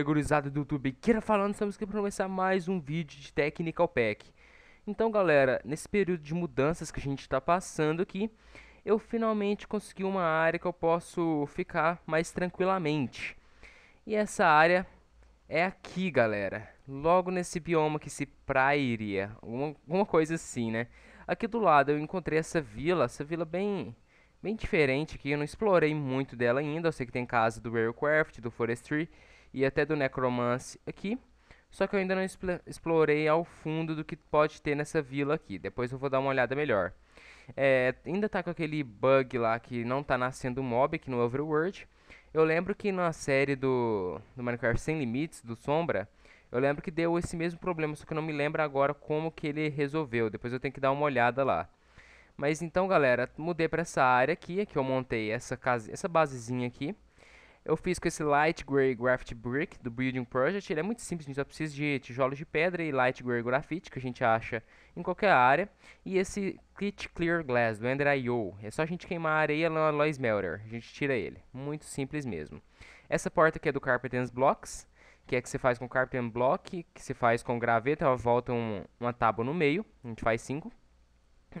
aí, gurizada do YouTube, queira falando, estamos aqui para começar mais um vídeo de Technical Pack. Então, galera, nesse período de mudanças que a gente está passando aqui, eu finalmente consegui uma área que eu posso ficar mais tranquilamente. E essa área é aqui, galera, logo nesse bioma que se prairia, alguma coisa assim, né? Aqui do lado eu encontrei essa vila, essa vila bem bem diferente aqui, eu não explorei muito dela ainda, eu sei que tem casa do Railcraft, do Forestry, e até do Necromance aqui. Só que eu ainda não explorei ao fundo do que pode ter nessa vila aqui. Depois eu vou dar uma olhada melhor. É, ainda tá com aquele bug lá que não tá nascendo mob aqui no Overworld. Eu lembro que na série do, do Minecraft Sem Limites, do Sombra, eu lembro que deu esse mesmo problema, só que eu não me lembro agora como que ele resolveu. Depois eu tenho que dar uma olhada lá. Mas então, galera, mudei para essa área aqui, é que eu montei essa, casa, essa basezinha aqui. Eu fiz com esse Light Gray Graffiti Brick do Building Project. Ele é muito simples, a gente só precisa de tijolos de pedra e Light Gray Graffiti, que a gente acha em qualquer área. E esse Clit Clear Glass do Ender.io. É só a gente queimar a areia no Alloy Smelter. A gente tira ele. Muito simples mesmo. Essa porta aqui é do Carpenters Blocks, que é que você faz com Carpenter Block, que você faz com graveto, ela volta um, uma tábua no meio. A gente faz cinco.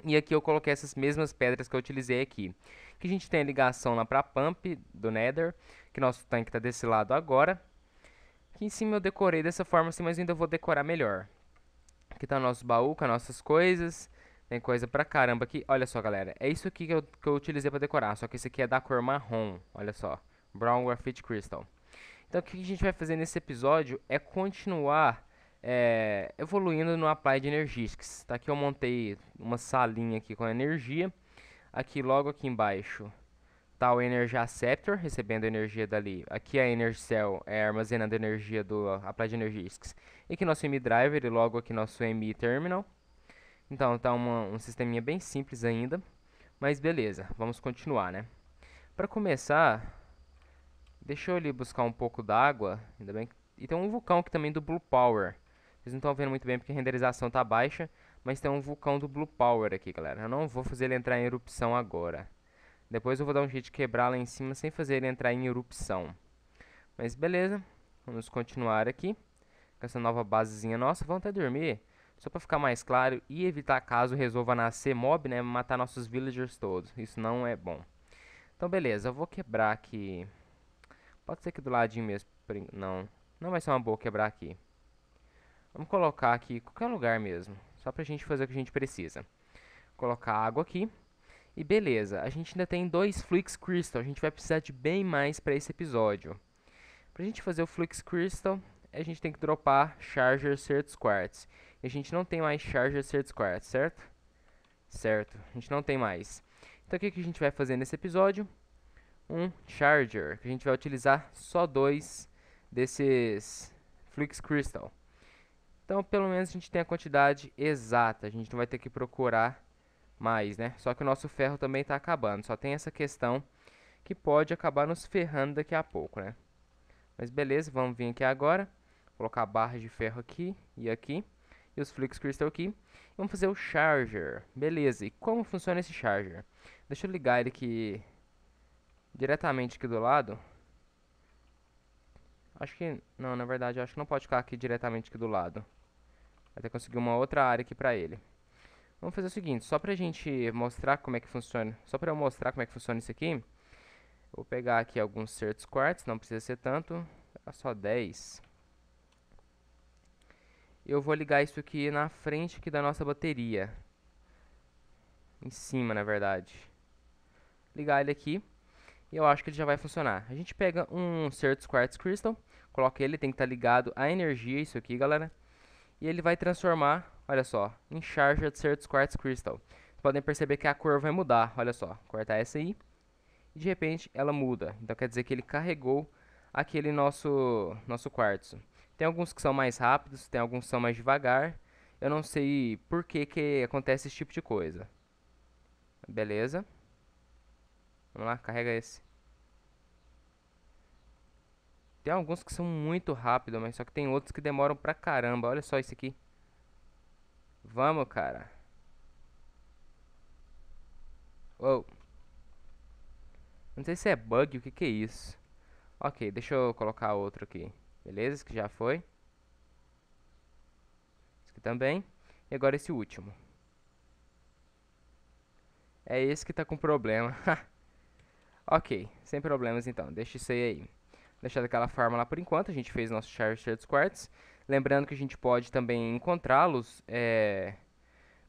E aqui eu coloquei essas mesmas pedras que eu utilizei aqui. Que a gente tem a ligação lá para a Pump do Nether que nosso tanque está desse lado agora. Aqui em cima eu decorei dessa forma assim, mas ainda vou decorar melhor. Aqui está o nosso baú com as nossas coisas. Tem coisa pra caramba aqui. Olha só, galera. É isso aqui que eu, que eu utilizei pra decorar. Só que esse aqui é da cor marrom. Olha só. Brown Graphite Crystal. Então, o que a gente vai fazer nesse episódio é continuar é, evoluindo no Applied Energistics. Tá aqui eu montei uma salinha aqui com energia. Aqui, logo aqui embaixo, tá o Energia Scepter, recebendo energia dali. Aqui a Energy Cell é armazenando energia do a placa de E aqui nosso M-Driver e logo aqui nosso M-Terminal. Então tá um sisteminha bem simples ainda. Mas beleza, vamos continuar, né? Para começar, deixa eu ali buscar um pouco d'água. Ainda bem que... E tem um vulcão aqui também do Blue Power. Vocês não estão vendo muito bem porque a renderização tá baixa, mas tem um vulcão do Blue Power aqui, galera. Eu não vou fazer ele entrar em erupção agora. Depois eu vou dar um jeito de quebrar lá em cima sem fazer ele entrar em erupção. Mas beleza, vamos continuar aqui com essa nova basezinha nossa. Vamos até dormir, só para ficar mais claro e evitar caso resolva nascer mob, né, matar nossos villagers todos. Isso não é bom. Então beleza, eu vou quebrar aqui. Pode ser aqui do ladinho mesmo. Não, não vai ser uma boa quebrar aqui. Vamos colocar aqui qualquer lugar mesmo, só pra gente fazer o que a gente precisa. colocar água aqui. E beleza, a gente ainda tem dois Flux Crystal, a gente vai precisar de bem mais para esse episódio. Para a gente fazer o Flux Crystal, a gente tem que dropar Charger Certos Quartz. E a gente não tem mais Charger Certos Quartz, certo? Certo, a gente não tem mais. Então o que, que a gente vai fazer nesse episódio? Um Charger, que a gente vai utilizar só dois desses Flux Crystal. Então pelo menos a gente tem a quantidade exata, a gente não vai ter que procurar mais, né? Só que o nosso ferro também está acabando. Só tem essa questão que pode acabar nos ferrando daqui a pouco, né? Mas beleza, vamos vir aqui agora. Colocar a barra de ferro aqui e aqui. E os Flux Crystal aqui. Vamos fazer o Charger. Beleza, e como funciona esse Charger? Deixa eu ligar ele aqui diretamente aqui do lado. Acho que... Não, na verdade, acho que não pode ficar aqui diretamente aqui do lado. Até conseguir uma outra área aqui pra ele. Vamos fazer o seguinte, só pra gente mostrar como é que funciona, só pra eu mostrar como é que funciona isso aqui, vou pegar aqui alguns certos quartos, não precisa ser tanto, é só 10. Eu vou ligar isso aqui na frente aqui da nossa bateria. Em cima, na verdade. Ligar ele aqui e eu acho que ele já vai funcionar. A gente pega um certos quartos crystal, coloca ele, tem que estar tá ligado à energia, isso aqui, galera. E ele vai transformar Olha só, em charge de certos quartz crystal. Vocês podem perceber que a cor vai mudar, olha só. Cortar essa aí. E de repente ela muda. Então quer dizer que ele carregou aquele nosso, nosso quartzo. Tem alguns que são mais rápidos, tem alguns que são mais devagar. Eu não sei por que, que acontece esse tipo de coisa. Beleza. Vamos lá, carrega esse. Tem alguns que são muito rápidos, mas só que tem outros que demoram pra caramba. Olha só esse aqui. Vamos, cara. Uou. Não sei se é bug, o que que é isso? Ok, deixa eu colocar outro aqui. Beleza, esse que já foi. Esse aqui também. E agora esse último. É esse que tá com problema. ok, sem problemas então. Deixa isso aí. aí. Deixar daquela forma lá por enquanto. A gente fez nosso Charger Quartz. Lembrando que a gente pode também encontrá-los é,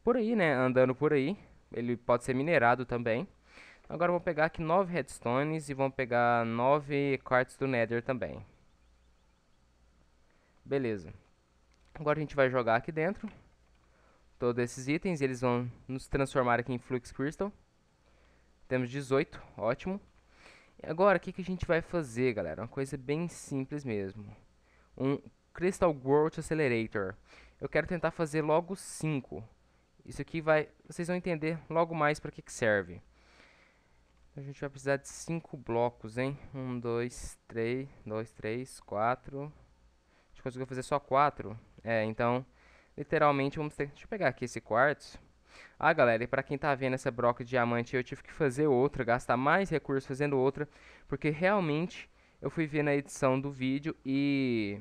por aí, né? Andando por aí. Ele pode ser minerado também. Agora vamos pegar aqui 9 redstones e vão pegar 9 quartos do nether também. Beleza. Agora a gente vai jogar aqui dentro todos esses itens. e Eles vão nos transformar aqui em Flux Crystal. Temos 18, ótimo. E agora, o que, que a gente vai fazer, galera? Uma coisa bem simples mesmo. Um Crystal Growth Accelerator. Eu quero tentar fazer logo 5. Isso aqui vai... Vocês vão entender logo mais para que, que serve. A gente vai precisar de 5 blocos, hein? 1, 2, 3, 2, 3, 4... A gente conseguiu fazer só 4? É, então... Literalmente, vamos ter... Deixa eu pegar aqui esse quartzo. Ah, galera, e pra quem tá vendo essa broca de diamante, eu tive que fazer outra, gastar mais recursos fazendo outra, porque realmente eu fui ver na edição do vídeo e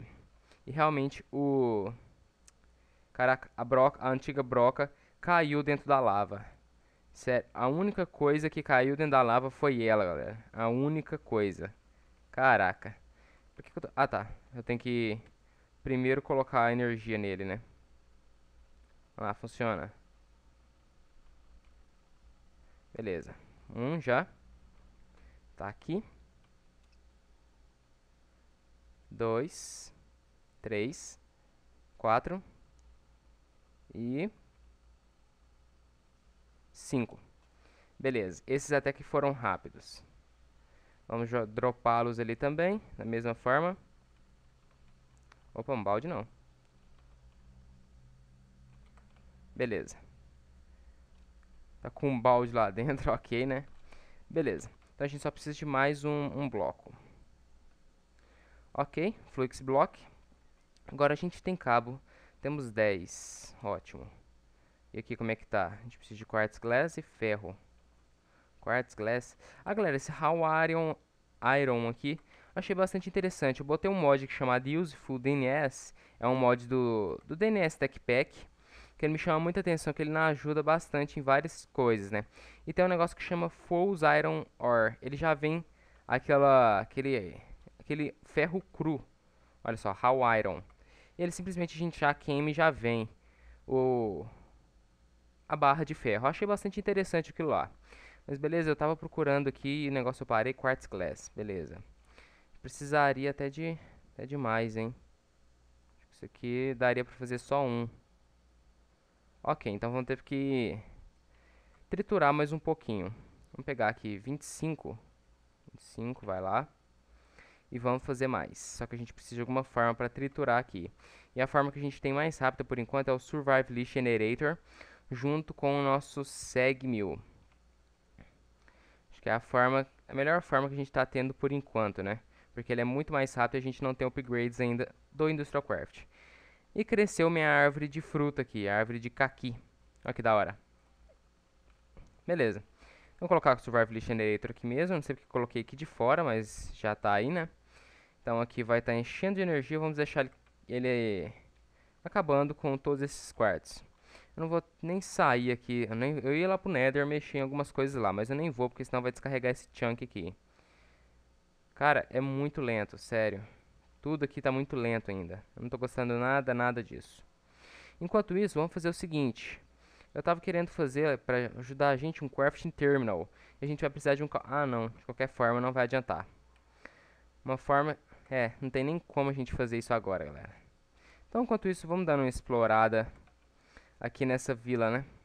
e realmente o. Caraca, a, broca, a antiga broca caiu dentro da lava. Sério, é, a única coisa que caiu dentro da lava foi ela, galera. A única coisa. Caraca. Por que, que eu tô... Ah, tá. Eu tenho que primeiro colocar a energia nele, né? Vamos lá, funciona. Beleza. Um já. Tá aqui. Dois três, quatro e cinco. Beleza, esses até que foram rápidos. Vamos dropá-los ali também, da mesma forma. Opa, um balde não. Beleza. Tá com um balde lá dentro, ok, né? Beleza. Então a gente só precisa de mais um, um bloco. Ok, Flux Block. Agora a gente tem cabo. Temos 10. Ótimo. E aqui como é que tá? A gente precisa de quartz glass e ferro. Quartz glass. Ah, galera, esse How Iron, Iron aqui achei bastante interessante. Eu botei um mod chamado Useful DNS. É um mod do, do DNS Tech Pack. Que ele me chama muita atenção, que ele nos ajuda bastante em várias coisas, né? E tem um negócio que chama Fools Iron Ore. Ele já vem aquela, aquele, aquele ferro cru. Olha só, How Iron ele simplesmente gente já queima e já vem o a barra de ferro. achei bastante interessante aquilo lá. Mas beleza, eu tava procurando aqui o negócio eu parei, quartz glass, beleza. Precisaria até de até demais, hein? Isso aqui daria pra fazer só um. Ok, então vamos ter que triturar mais um pouquinho. Vamos pegar aqui 25. 25, vai lá e vamos fazer mais. Só que a gente precisa de alguma forma para triturar aqui. E a forma que a gente tem mais rápida por enquanto é o Survive List Generator, junto com o nosso SegMill. Acho que é a, forma, a melhor forma que a gente está tendo por enquanto, né? Porque ele é muito mais rápido e a gente não tem upgrades ainda do Industrial Craft. E cresceu minha árvore de fruta aqui, a árvore de caqui. Olha que da hora. Beleza. Vou colocar o Survival Generator aqui mesmo, não sei porque coloquei aqui de fora, mas já tá aí, né? Então aqui vai estar tá enchendo de energia, vamos deixar ele, acabando com todos esses quartos. Eu não vou nem sair aqui, eu, nem, eu ia lá pro Nether mexer em algumas coisas lá, mas eu nem vou porque senão vai descarregar esse chunk aqui. Cara, é muito lento, sério. Tudo aqui tá muito lento ainda. Eu não tô gostando nada, nada disso. Enquanto isso, vamos fazer o seguinte. Eu tava querendo fazer, pra ajudar a gente, um crafting terminal. E a gente vai precisar de um... Ah, não. De qualquer forma, não vai adiantar. Uma forma... É, não tem nem como a gente fazer isso agora, galera. Então, enquanto isso, vamos dar uma explorada aqui nessa vila, né? Vamos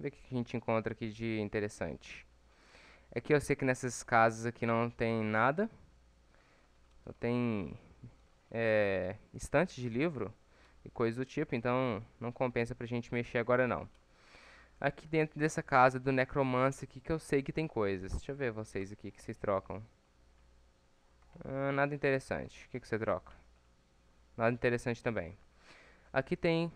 ver o que a gente encontra aqui de interessante. É que eu sei que nessas casas aqui não tem nada. Só tem é, estantes de livro e coisas do tipo, então não compensa pra gente mexer agora não. Aqui dentro dessa casa do necromancer aqui que eu sei que tem coisas. Deixa eu ver vocês aqui que vocês trocam. Ah, nada interessante. O que, que você troca? Nada interessante também. Aqui tem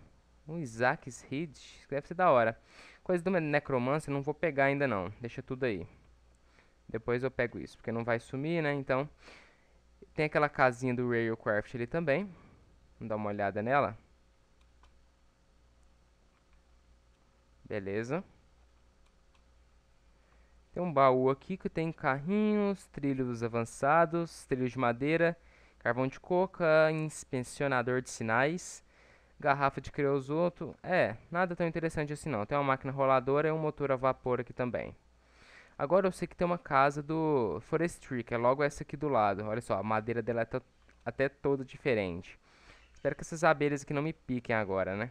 um Isaac's Reed. Deve ser da hora. Coisa do necromancer, não vou pegar ainda não. Deixa tudo aí. Depois eu pego isso, porque não vai sumir, né? Então, tem aquela casinha do Railcraft ali também. Vamos dar uma olhada nela. Beleza. Tem um baú aqui que tem carrinhos, trilhos avançados, trilhos de madeira, carvão de coca, inspecionador de sinais, garrafa de creosoto. É, nada tão interessante assim não. Tem uma máquina roladora e um motor a vapor aqui também. Agora eu sei que tem uma casa do Forestry, que é logo essa aqui do lado. Olha só, a madeira dela é até toda diferente. Espero que essas abelhas aqui não me piquem agora, né?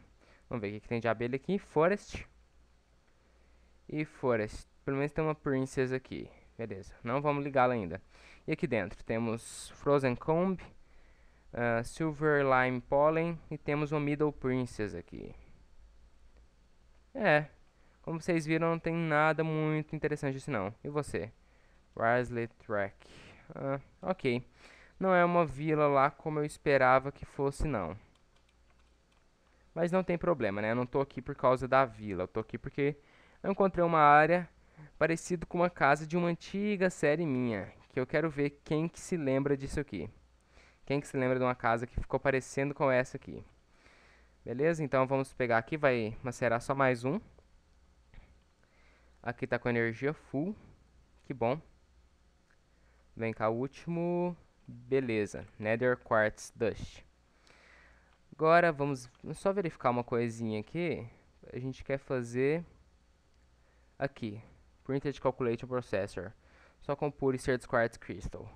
Vamos ver o que, que tem de abelha aqui. Forest. E Forest. Pelo menos tem uma Princess aqui. Beleza, não vamos ligá-la ainda. E aqui dentro temos Frozen Comb, uh, Silver Lime Pollen e temos uma Middle Princess aqui. É, como vocês viram, não tem nada muito interessante isso não. E você? Risley Track. Uh, ok, não é uma vila lá como eu esperava que fosse não. Mas não tem problema, né? Eu não tô aqui por causa da vila, eu tô aqui porque eu encontrei uma área parecido com uma casa de uma antiga série minha, que eu quero ver quem que se lembra disso aqui. Quem que se lembra de uma casa que ficou parecendo com essa aqui? Beleza? Então vamos pegar aqui, vai macerar só mais um. Aqui tá com energia full. Que bom. Vem cá, o último. Beleza. Nether Quartz Dust. Agora vamos só verificar uma coisinha aqui. A gente quer fazer aqui. Printed Calculation Processor. Só com pure Search Quartz Crystal.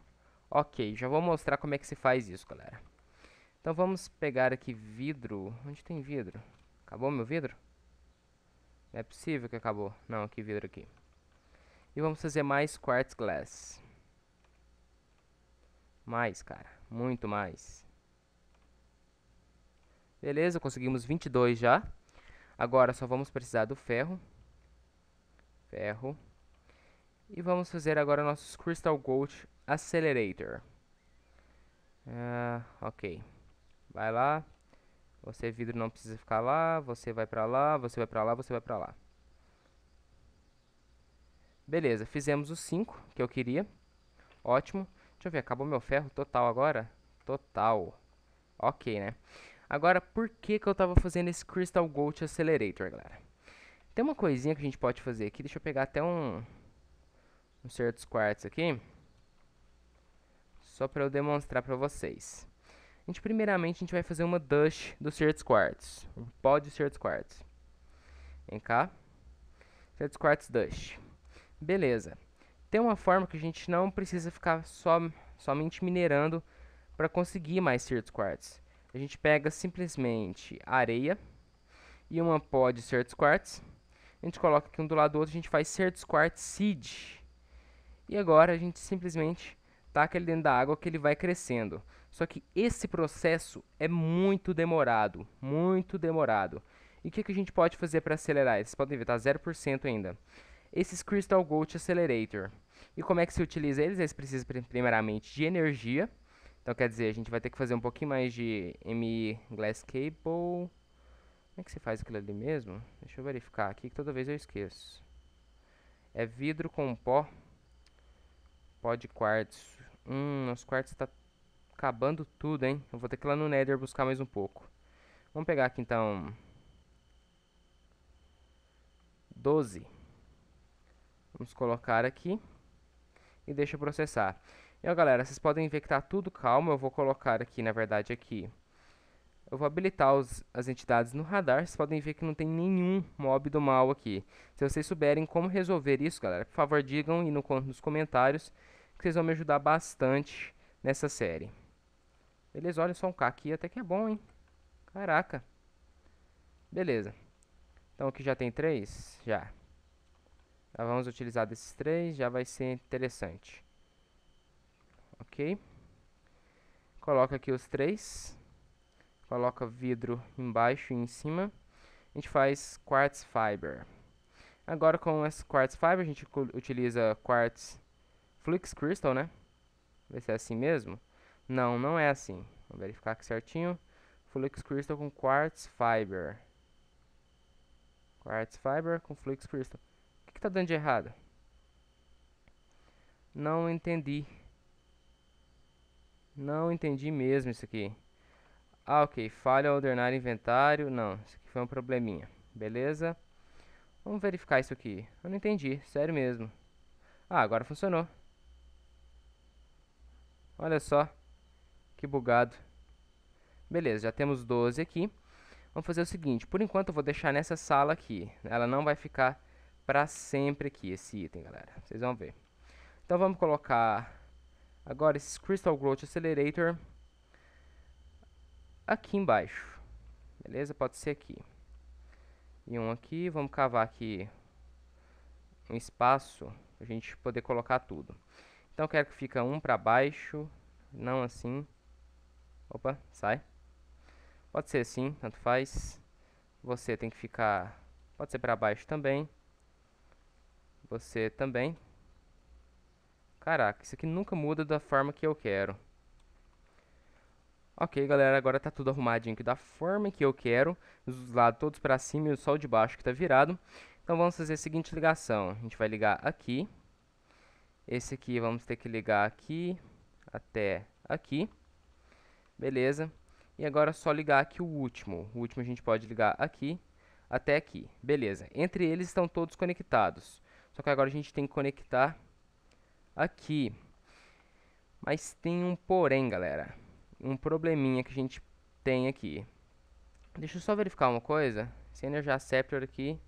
Ok, já vou mostrar como é que se faz isso, galera. Então vamos pegar aqui vidro. Onde tem vidro? Acabou meu vidro? Não é possível que acabou. Não, aqui vidro aqui. E vamos fazer mais Quartz Glass. Mais, cara. Muito mais. Beleza, conseguimos 22 já. Agora só vamos precisar do ferro ferro. E vamos fazer agora nossos Crystal Gold Accelerator. Uh, ok. Vai lá. Você vidro não precisa ficar lá. Você vai pra lá, você vai pra lá, você vai pra lá. Beleza, fizemos os 5 que eu queria. Ótimo. Deixa eu ver, acabou meu ferro total agora? Total. Ok, né? Agora, por que, que eu tava fazendo esse Crystal Gold Accelerator, galera? Tem uma coisinha que a gente pode fazer aqui. Deixa eu pegar até um, um certos quartos aqui. Só para eu demonstrar para vocês. A gente, primeiramente, a gente vai fazer uma dash do certos quartos. Um pó de certos quartos. Vem cá. Certos quartos dash. Beleza. Tem uma forma que a gente não precisa ficar só, somente minerando para conseguir mais certos quartos. A gente pega simplesmente areia e uma pó de certos quartos a gente coloca aqui um do lado do outro, a gente faz certos quartos seed. E agora a gente simplesmente taca ele dentro da água que ele vai crescendo. Só que esse processo é muito demorado, muito demorado. E o que, que a gente pode fazer para acelerar? Vocês podem ver, está 0% ainda. Esses Crystal Gold Accelerator. E como é que se utiliza eles? Eles precisam primeiramente de energia. Então quer dizer, a gente vai ter que fazer um pouquinho mais de M Glass Cable. Como é que se faz aquilo ali mesmo? Deixa eu verificar aqui que toda vez eu esqueço. É vidro com pó. Pó de quartzo. Hum, os quartzo está acabando tudo, hein? Eu vou ter que ir lá no Nether buscar mais um pouco. Vamos pegar aqui então... 12. Vamos colocar aqui. E deixa processar. E ó, galera, vocês podem ver que tá tudo calmo. Eu vou colocar aqui, na verdade, aqui... Eu vou habilitar os, as entidades no radar. Vocês podem ver que não tem nenhum mob do mal aqui. Se vocês souberem como resolver isso, galera, por favor digam e no, nos comentários. Que vocês vão me ajudar bastante nessa série. Beleza, olha só um K aqui. Até que é bom, hein? Caraca. Beleza. Então aqui já tem três? Já. Já vamos utilizar desses três. Já vai ser interessante. Ok. Coloca aqui os três coloca vidro embaixo e em cima. A gente faz quartz fiber. Agora com esse quartz fiber a gente utiliza quartz flux crystal, né? Vai ser assim mesmo? Não, não é assim. Vou verificar aqui certinho. Flux crystal com quartz fiber. Quartz fiber com flux crystal. O que está dando de errado? Não entendi. Não entendi mesmo isso aqui. Ah, ok. Falha ao ordenar inventário. Não, isso aqui foi um probleminha. Beleza? Vamos verificar isso aqui. Eu não entendi, sério mesmo. Ah, agora funcionou. Olha só. Que bugado. Beleza, já temos 12 aqui. Vamos fazer o seguinte, por enquanto eu vou deixar nessa sala aqui. Ela não vai ficar para sempre aqui, esse item, galera. Vocês vão ver. Então vamos colocar agora esse Crystal Growth Accelerator aqui embaixo. Beleza? Pode ser aqui. E um aqui. Vamos cavar aqui um espaço para a gente poder colocar tudo. Então, quero que fica um para baixo, não assim. Opa, sai. Pode ser assim, tanto faz. Você tem que ficar... Pode ser para baixo também. Você também. Caraca, isso aqui nunca muda da forma que eu quero. Ok, galera, agora tá tudo arrumadinho aqui da forma que eu quero. Os lados todos para cima e só o de baixo que tá virado. Então vamos fazer a seguinte ligação. A gente vai ligar aqui. Esse aqui vamos ter que ligar aqui até aqui. Beleza. E agora é só ligar aqui o último. O último a gente pode ligar aqui até aqui. Beleza. Entre eles estão todos conectados. Só que agora a gente tem que conectar aqui. Mas tem um porém, galera um probleminha que a gente tem aqui. Deixa eu só verificar uma coisa. energia Scepter aqui.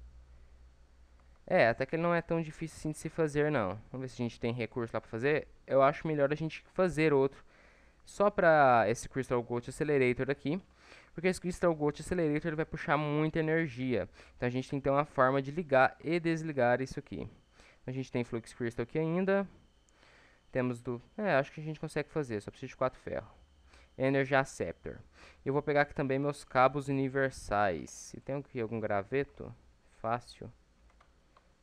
É, até que ele não é tão difícil assim de se fazer, não. Vamos ver se a gente tem recurso lá pra fazer. Eu acho melhor a gente fazer outro. Só pra esse Crystal Gold Accelerator aqui. Porque esse Crystal Gold Accelerator ele vai puxar muita energia. Então a gente tem que ter uma forma de ligar e desligar isso aqui. A gente tem Flux Crystal aqui ainda. Temos do... É, acho que a gente consegue fazer. Só preciso de quatro ferro. Energia Scepter. Eu vou pegar aqui também meus cabos universais. Se tem aqui algum graveto, fácil.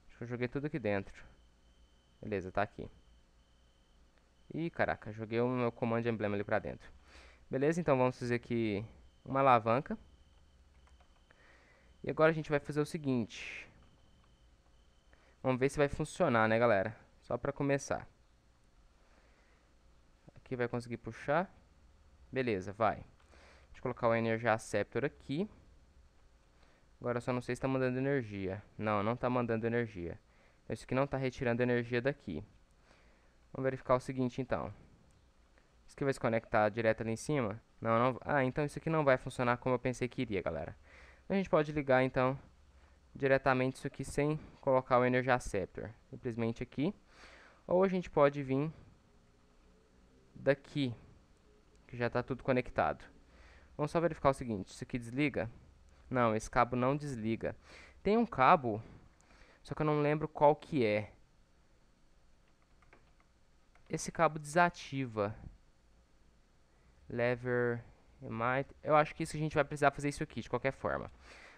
Acho que eu joguei tudo aqui dentro. Beleza, tá aqui. Ih, caraca, joguei o meu comando emblema ali pra dentro. Beleza, então vamos fazer aqui uma alavanca. E agora a gente vai fazer o seguinte. Vamos ver se vai funcionar, né, galera? Só pra começar. Aqui vai conseguir puxar. Beleza, vai. Deixa eu colocar o Energia Sceptor aqui. Agora só não sei se está mandando energia. Não, não está mandando energia. Então, isso aqui não está retirando energia daqui. Vamos verificar o seguinte, então. Isso aqui vai se conectar direto ali em cima? Não, não... Ah, então isso aqui não vai funcionar como eu pensei que iria, galera. A gente pode ligar, então, diretamente isso aqui sem colocar o Energia Scepter. Simplesmente aqui. Ou a gente pode vir daqui que já está tudo conectado. Vamos só verificar o seguinte, isso aqui desliga? Não, esse cabo não desliga. Tem um cabo, só que eu não lembro qual que é. Esse cabo desativa. Lever, eu acho que isso a gente vai precisar fazer isso aqui, de qualquer forma.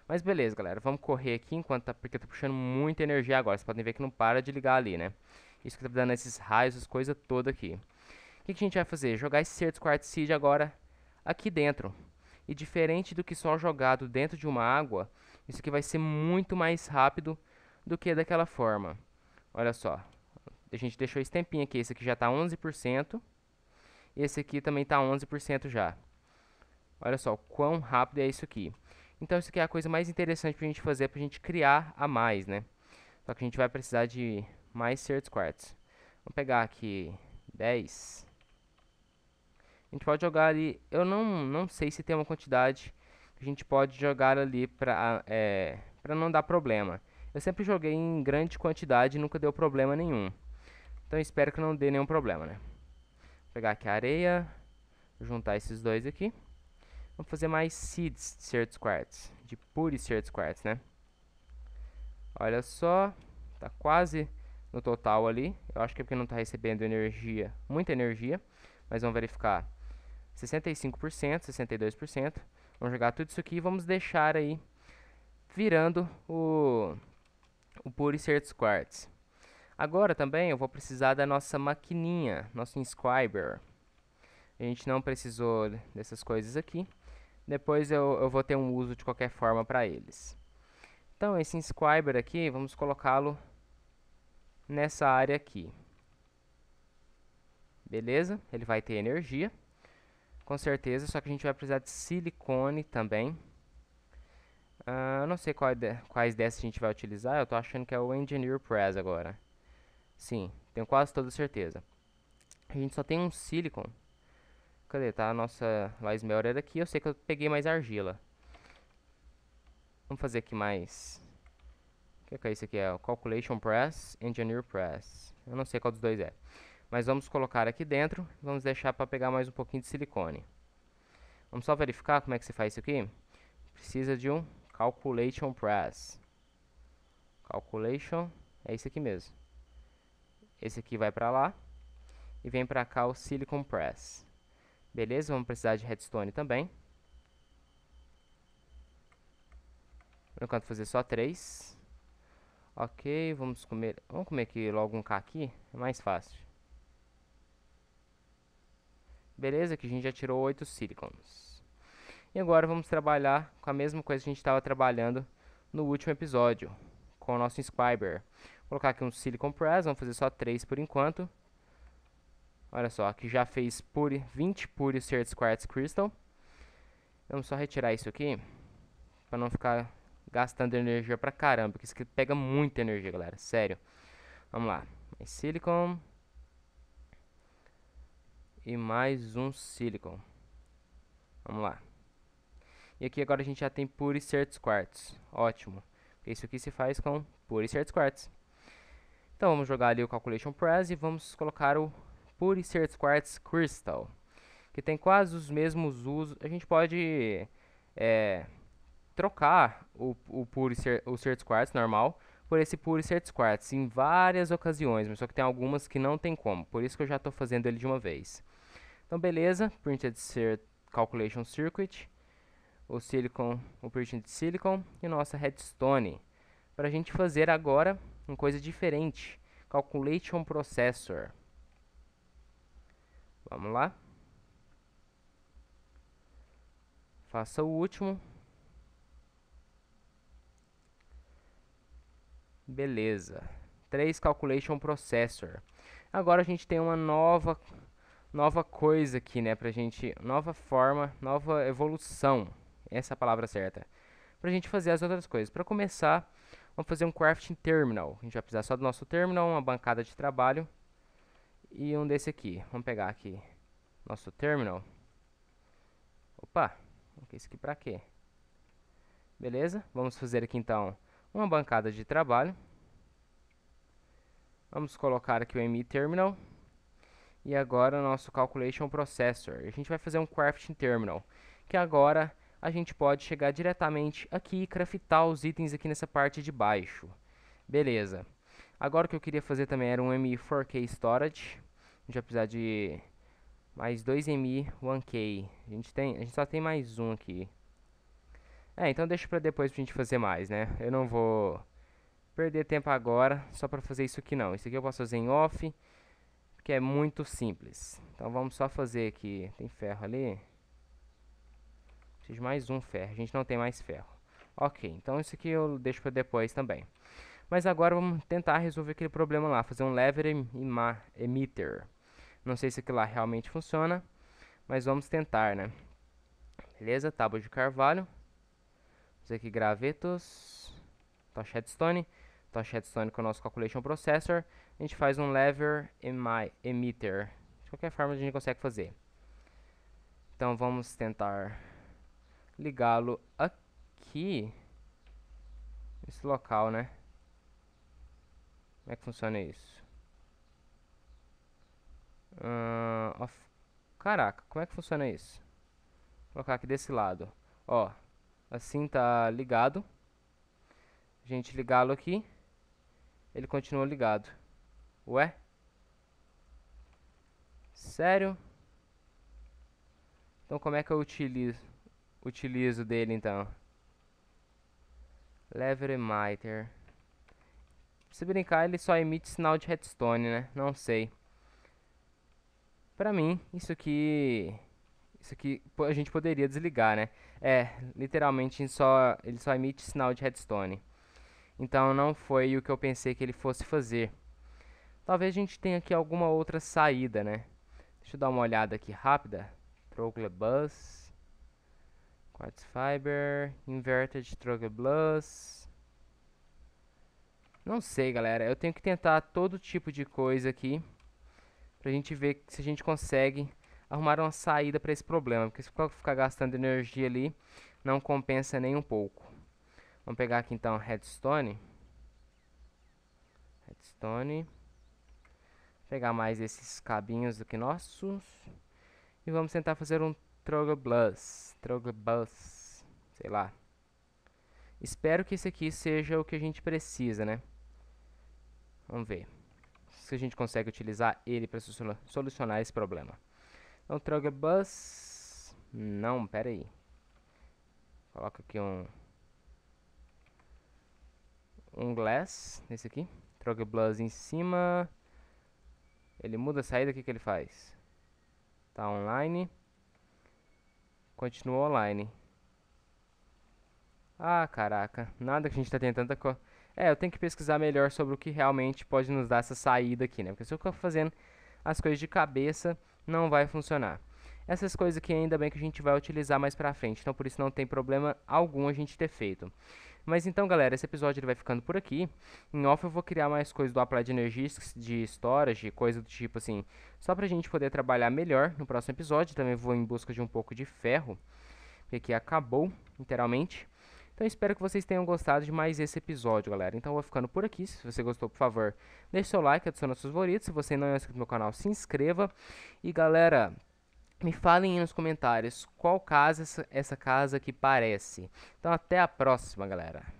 Mas beleza, galera, vamos correr aqui enquanto tá, porque tá puxando muita energia agora. Vocês podem ver que não para de ligar ali, né? Isso que tá dando esses raios, as coisas todas aqui que, que a gente vai fazer? Jogar esse Certus quartos Seed agora aqui dentro. E diferente do que só jogado dentro de uma água, isso aqui vai ser muito mais rápido do que daquela forma. Olha só, a gente deixou esse tempinho aqui, esse aqui já está 11%, esse aqui também está 11% já. Olha só, quão rápido é isso aqui. Então isso aqui é a coisa mais interessante para a gente fazer, para a gente criar a mais, né? Só que a gente vai precisar de mais certos quartos. Vamos pegar aqui 10, a gente pode jogar ali. Eu não, não sei se tem uma quantidade que a gente pode jogar ali pra, é, pra não dar problema. Eu sempre joguei em grande quantidade e nunca deu problema nenhum. Então espero que não dê nenhum problema, né? Vou pegar aqui a areia. Juntar esses dois aqui. Vamos fazer mais seeds de certos quartos. De pure certos quartos né? Olha só. Tá quase no total ali. Eu acho que é porque não tá recebendo energia. Muita energia. Mas vamos verificar. 65%, 62%. Vamos jogar tudo isso aqui e vamos deixar aí virando o, o puro certos quartz. Agora também eu vou precisar da nossa maquininha, nosso inscriber. A gente não precisou dessas coisas aqui. Depois eu, eu vou ter um uso de qualquer forma para eles. Então esse inscriber aqui, vamos colocá-lo nessa área aqui. Beleza? Ele vai ter energia com certeza, só que a gente vai precisar de silicone também. Uh, não sei de, quais dessas a gente vai utilizar, eu estou achando que é o Engineer Press agora. Sim, tenho quase toda certeza. A gente só tem um silicone. Cadê? Tá a nossa Laismel era aqui, eu sei que eu peguei mais argila. Vamos fazer aqui mais... O que, é que é isso aqui? É o Calculation Press, Engineer Press. Eu não sei qual dos dois é. Mas vamos colocar aqui dentro e vamos deixar para pegar mais um pouquinho de silicone. Vamos só verificar como é que se faz isso aqui. Precisa de um calculation press. Calculation é isso aqui mesmo. Esse aqui vai para lá e vem para cá o silicon press. Beleza, vamos precisar de redstone também. Por enquanto fazer só três. Ok, vamos comer. Vamos comer aqui logo um K aqui, é mais fácil. Beleza? Que a gente já tirou 8 silicons. E agora vamos trabalhar com a mesma coisa que a gente estava trabalhando no último episódio, com o nosso Inscriber. Vou colocar aqui um Silicon Press, vamos fazer só 3 por enquanto. Olha só, aqui já fez puri, 20 Pure certs Quartz Crystal. Vamos só retirar isso aqui, para não ficar gastando energia pra caramba, porque isso aqui pega muita energia, galera, sério. Vamos lá, silicon, e mais um silicon. Vamos lá. E aqui agora a gente já tem pure certos quartos. Ótimo. Isso aqui se faz com pure certos quartos. Então vamos jogar ali o calculation press e vamos colocar o pure certos quartos crystal, que tem quase os mesmos usos. A gente pode é, trocar o, o pure o certos quartos normal por esse pure certos quartos em várias ocasiões, mas só que tem algumas que não tem como. Por isso que eu já estou fazendo ele de uma vez. Então, beleza, printed calculation circuit, o silicon, o printed silicon e nossa redstone. Para a gente fazer agora uma coisa diferente, calculation processor. Vamos lá. Faça o último. Beleza. 3 calculation processor. Agora a gente tem uma nova nova coisa aqui, né, pra gente, nova forma, nova evolução, essa é a palavra certa, pra gente fazer as outras coisas. Para começar, vamos fazer um crafting terminal, a gente vai precisar só do nosso terminal, uma bancada de trabalho e um desse aqui. Vamos pegar aqui nosso terminal. Opa, isso aqui pra quê? Beleza, vamos fazer aqui então uma bancada de trabalho. Vamos colocar aqui o MI Terminal e agora nosso Calculation Processor. A gente vai fazer um Crafting Terminal, que agora a gente pode chegar diretamente aqui e craftar os itens aqui nessa parte de baixo. Beleza. Agora o que eu queria fazer também era um M4K Storage. A gente vai precisar de mais dois MI 1K. A gente, tem, a gente só tem mais um aqui. É, então deixa pra depois pra gente fazer mais, né? Eu não vou perder tempo agora só pra fazer isso aqui não. Isso aqui eu posso fazer em off que é muito simples. Então vamos só fazer aqui, tem ferro ali. Preciso de mais um ferro, a gente não tem mais ferro. Ok, então isso aqui eu deixo para depois também. Mas agora vamos tentar resolver aquele problema lá, fazer um lever emitter. Não sei se aquilo lá realmente funciona, mas vamos tentar, né? Beleza, tábua de carvalho. Vamos aqui gravetos. Tocha stone. Tocha stone com o nosso calculation processor a gente faz um lever emitter. De qualquer forma a gente consegue fazer. Então vamos tentar ligá-lo aqui. Nesse local, né? Como é que funciona isso? Uh, of... Caraca, como é que funciona isso? Vou colocar aqui desse lado. Ó, assim tá ligado. A gente ligá-lo aqui. Ele continua ligado. Ué? Sério? Então como é que eu utilizo, utilizo dele então? Lever Emitter. Se brincar, ele só emite sinal de redstone, né? Não sei. Pra mim, isso aqui... Isso aqui a gente poderia desligar, né? É, literalmente só, ele só emite sinal de redstone. Então não foi o que eu pensei que ele fosse fazer. Talvez a gente tenha aqui alguma outra saída, né? Deixa eu dar uma olhada aqui rápida. Trogle Bus. Quartz Fiber. Inverted Trogle Bus. Não sei, galera. Eu tenho que tentar todo tipo de coisa aqui. Pra gente ver se a gente consegue arrumar uma saída para esse problema. Porque se ficar gastando energia ali, não compensa nem um pouco. Vamos pegar aqui então Redstone. Redstone pegar mais esses cabinhos do que nossos. E vamos tentar fazer um Troglobus. Troglobus. Sei lá. Espero que esse aqui seja o que a gente precisa, né? Vamos ver se a gente consegue utilizar ele para solucionar esse problema. Então, Troglobus... Não, pera aí. Coloca aqui um... Um glass nesse aqui. Troglobus em cima. Ele muda a saída, o que, que ele faz? Tá online. Continua online. Ah, caraca. Nada que a gente tá tentando... Tá é, eu tenho que pesquisar melhor sobre o que realmente pode nos dar essa saída aqui, né? Porque se eu ficar fazendo as coisas de cabeça, não vai funcionar. Essas coisas aqui ainda bem que a gente vai utilizar mais pra frente, então por isso não tem problema algum a gente ter feito. Mas então, galera, esse episódio ele vai ficando por aqui. Em off eu vou criar mais coisas do Applied Energistics, de storage, coisa do tipo assim, só pra gente poder trabalhar melhor no próximo episódio. Também vou em busca de um pouco de ferro, porque aqui acabou, literalmente. Então espero que vocês tenham gostado de mais esse episódio, galera. Então eu vou ficando por aqui. Se você gostou, por favor, deixe seu like, adicione seus favoritos. Se você não é inscrito no meu canal, se inscreva. E galera, me falem nos comentários qual casa essa casa que parece. Então até a próxima, galera.